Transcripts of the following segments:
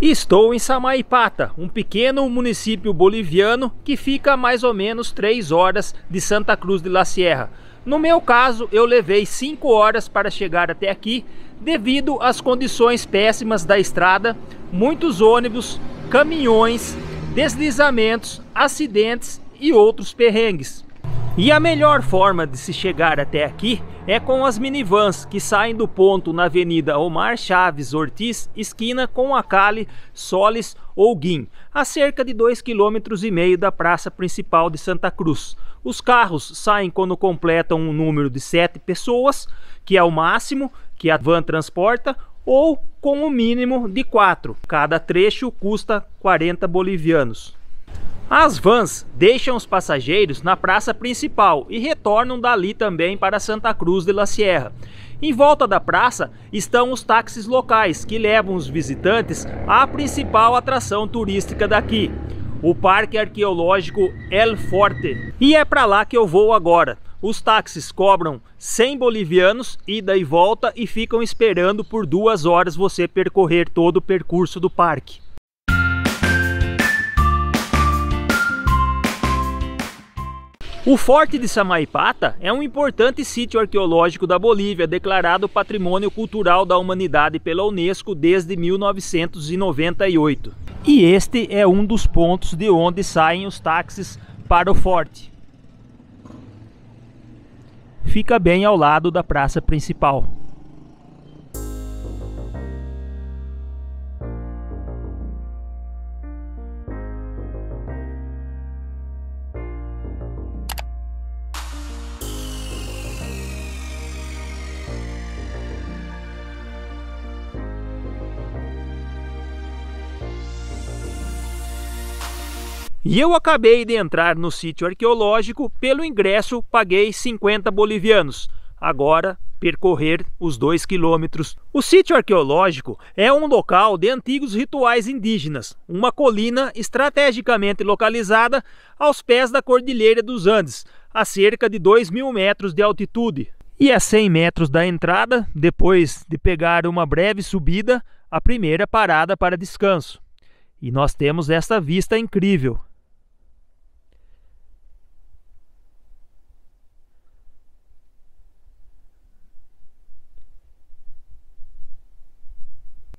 Estou em Samaipata, um pequeno município boliviano que fica a mais ou menos 3 horas de Santa Cruz de la Sierra. No meu caso, eu levei 5 horas para chegar até aqui devido às condições péssimas da estrada, muitos ônibus, caminhões, deslizamentos, acidentes e outros perrengues. E a melhor forma de se chegar até aqui é com as minivans que saem do ponto na Avenida Omar Chaves Ortiz, esquina com a Cali Solis ou Guim, a cerca de 2,5 km da praça principal de Santa Cruz. Os carros saem quando completam um número de 7 pessoas, que é o máximo que a van transporta, ou com o um mínimo de 4. Cada trecho custa 40 bolivianos. As vans deixam os passageiros na praça principal e retornam dali também para Santa Cruz de la Sierra. Em volta da praça estão os táxis locais que levam os visitantes à principal atração turística daqui, o Parque Arqueológico El Forte. E é para lá que eu vou agora. Os táxis cobram 100 bolivianos ida e volta e ficam esperando por duas horas você percorrer todo o percurso do parque. O Forte de Samaipata é um importante sítio arqueológico da Bolívia, declarado Patrimônio Cultural da Humanidade pela Unesco desde 1998. E este é um dos pontos de onde saem os táxis para o forte. Fica bem ao lado da praça principal. E eu acabei de entrar no sítio arqueológico, pelo ingresso paguei 50 bolivianos. Agora percorrer os dois quilômetros. O sítio arqueológico é um local de antigos rituais indígenas, uma colina estrategicamente localizada aos pés da Cordilheira dos Andes, a cerca de 2 mil metros de altitude. E a 100 metros da entrada, depois de pegar uma breve subida, a primeira parada para descanso. E nós temos esta vista incrível,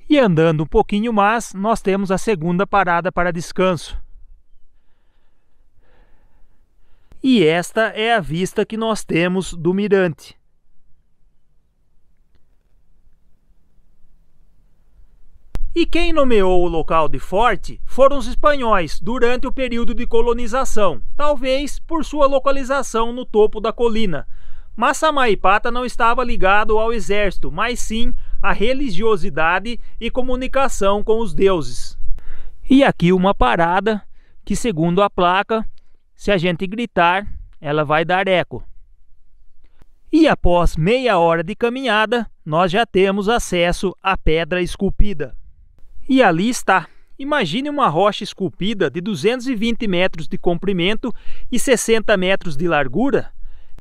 E andando um pouquinho mais, nós temos a segunda parada para descanso. E esta é a vista que nós temos do mirante. E quem nomeou o local de forte foram os espanhóis durante o período de colonização, talvez por sua localização no topo da colina. Mas Samaipata não estava ligado ao exército, mas sim a religiosidade e comunicação com os deuses. E aqui uma parada que, segundo a placa, se a gente gritar, ela vai dar eco. E após meia hora de caminhada, nós já temos acesso à pedra esculpida. E ali está. Imagine uma rocha esculpida de 220 metros de comprimento e 60 metros de largura.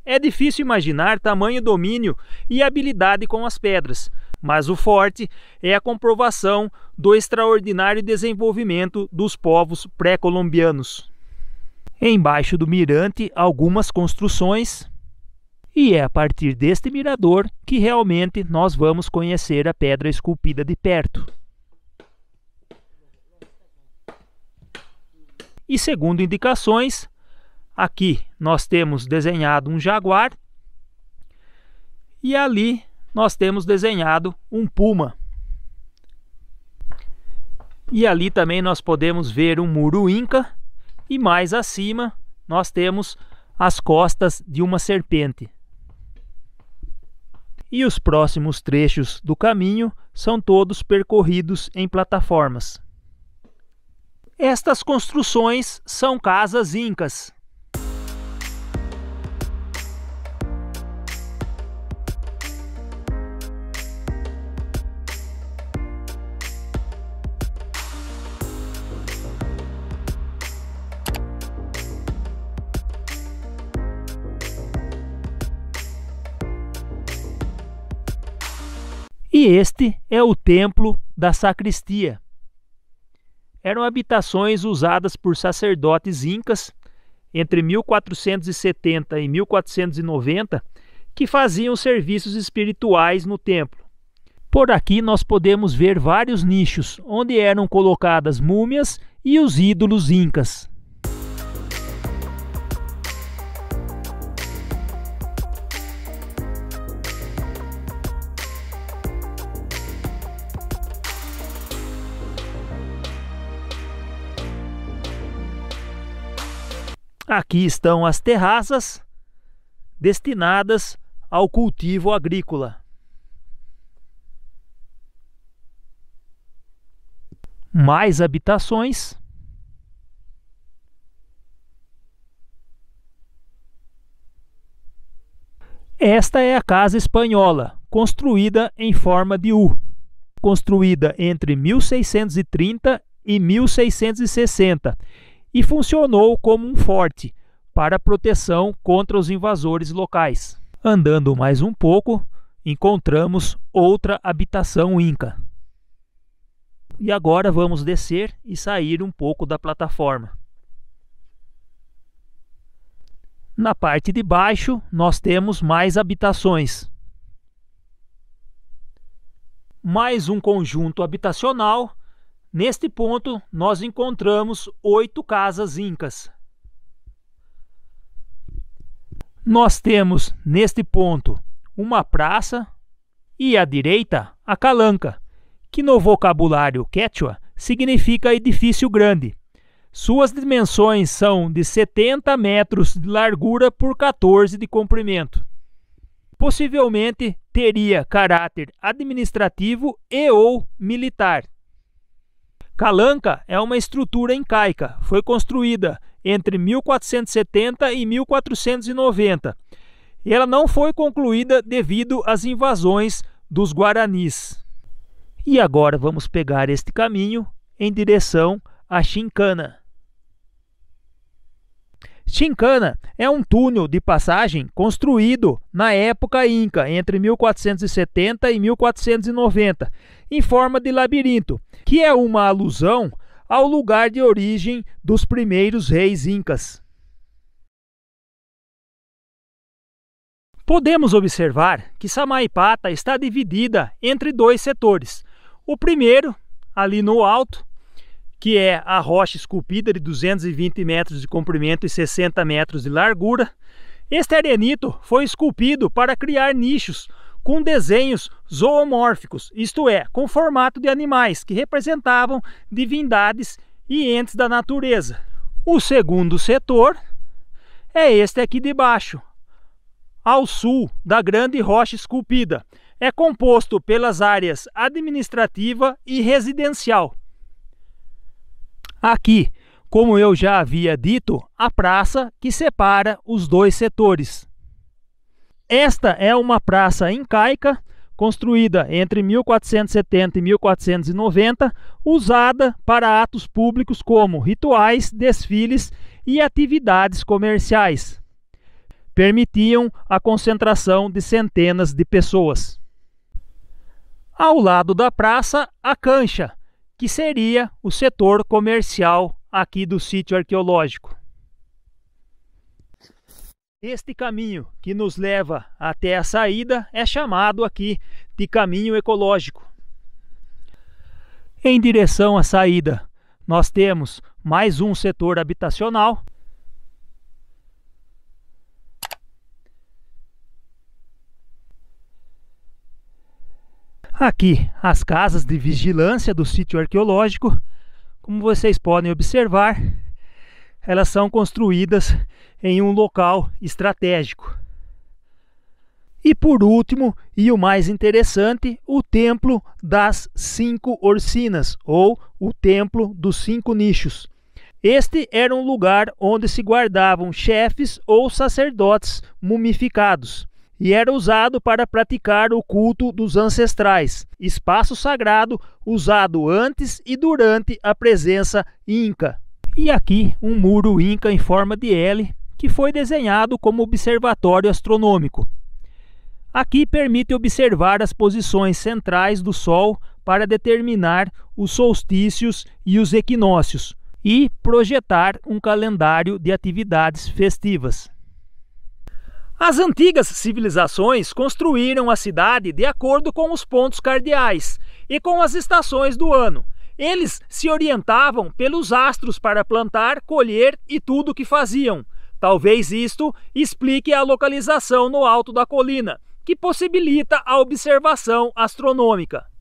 É difícil imaginar tamanho domínio e habilidade com as pedras, mas o forte é a comprovação do extraordinário desenvolvimento dos povos pré-colombianos. Embaixo do mirante, algumas construções, e é a partir deste mirador que realmente nós vamos conhecer a pedra esculpida de perto. E segundo indicações, aqui nós temos desenhado um jaguar e ali nós temos desenhado um puma. E ali também nós podemos ver um muro inca e mais acima nós temos as costas de uma serpente. E os próximos trechos do caminho são todos percorridos em plataformas. Estas construções são casas incas. E este é o templo da sacristia. Eram habitações usadas por sacerdotes incas entre 1470 e 1490 que faziam serviços espirituais no templo. Por aqui nós podemos ver vários nichos onde eram colocadas múmias e os ídolos incas. Aqui estão as terraças destinadas ao cultivo agrícola. Mais habitações. Esta é a casa espanhola, construída em forma de U, construída entre 1630 e 1660 e funcionou como um forte para proteção contra os invasores locais. Andando mais um pouco, encontramos outra habitação inca. E agora vamos descer e sair um pouco da plataforma. Na parte de baixo, nós temos mais habitações. Mais um conjunto habitacional Neste ponto, nós encontramos oito casas incas. Nós temos, neste ponto, uma praça e à direita a calanca, que no vocabulário quechua significa edifício grande. Suas dimensões são de 70 metros de largura por 14 de comprimento. Possivelmente teria caráter administrativo e ou militar. Calanca é uma estrutura incaica, foi construída entre 1470 e 1490. E ela não foi concluída devido às invasões dos guaranis. E agora vamos pegar este caminho em direção a Chincana. Chincana é um túnel de passagem construído na época inca, entre 1470 e 1490, em forma de labirinto, que é uma alusão ao lugar de origem dos primeiros reis incas. Podemos observar que Samaipata está dividida entre dois setores. O primeiro, ali no alto, que é a rocha esculpida de 220 metros de comprimento e 60 metros de largura. Este arenito foi esculpido para criar nichos com desenhos zoomórficos, isto é, com formato de animais que representavam divindades e entes da natureza. O segundo setor é este aqui de baixo, ao sul da grande rocha esculpida. É composto pelas áreas administrativa e residencial. Aqui, como eu já havia dito, a praça que separa os dois setores. Esta é uma praça incaica construída entre 1470 e 1490, usada para atos públicos como rituais, desfiles e atividades comerciais. Permitiam a concentração de centenas de pessoas. Ao lado da praça, a cancha, que seria o setor comercial aqui do sítio arqueológico. Este caminho que nos leva até a saída é chamado aqui de caminho ecológico. Em direção à saída, nós temos mais um setor habitacional Aqui as casas de vigilância do sítio arqueológico. Como vocês podem observar, elas são construídas em um local estratégico. E por último, e o mais interessante, o Templo das Cinco Orcinas, ou o Templo dos Cinco Nichos. Este era um lugar onde se guardavam chefes ou sacerdotes mumificados e era usado para praticar o culto dos ancestrais, espaço sagrado usado antes e durante a presença inca. E aqui um muro inca em forma de L, que foi desenhado como observatório astronômico. Aqui permite observar as posições centrais do Sol para determinar os solstícios e os equinócios e projetar um calendário de atividades festivas. As antigas civilizações construíram a cidade de acordo com os pontos cardeais e com as estações do ano. Eles se orientavam pelos astros para plantar, colher e tudo o que faziam. Talvez isto explique a localização no alto da colina, que possibilita a observação astronômica.